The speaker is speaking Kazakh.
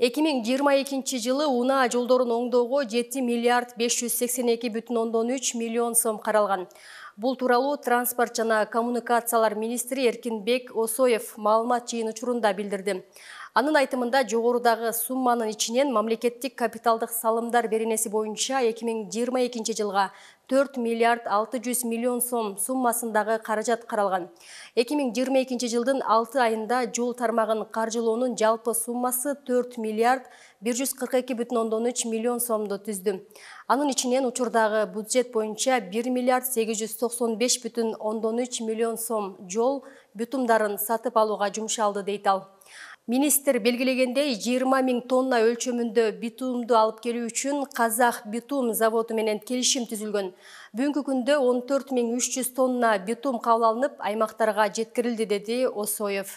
эки миң жыйырма экинчи жылы унаа жолдорун оңдоого жети миллиард беш жүз сексен эки бүтүн ондон үч миллион сом каралган Бұл туралы транспорт жана коммуникациялар министрі Еркенбек Осоев малымат чейін учурунда білдірді. Анын айтымында жоғырудағы сумманын ішінен мамлекеттік капиталдық салымдар беренесі бойынша 2022 жылға 4 миллиард 600 миллион сом суммасындағы қаражат қаралған. 2022 жылдың 6 айында жол тармағын қаржылуының жалпы суммасы 4 миллиард 142,3 миллион сомды түзді. Анын ішінен ұчырдағы бюджет бойынша 1 миллиард токсон беш миллион сом жол бүтумдарын сатып алуға жумшалды дейт ал министр белгилегендей жыйырма миң тонна өлчөмүндө битумду алып келүү үчүн Қазақ битум заводу менен келишим түзүлгөн бүгүнкү күндө он төрт миң тонна битум кабыл алынып аймактарга жеткирилди деди осоев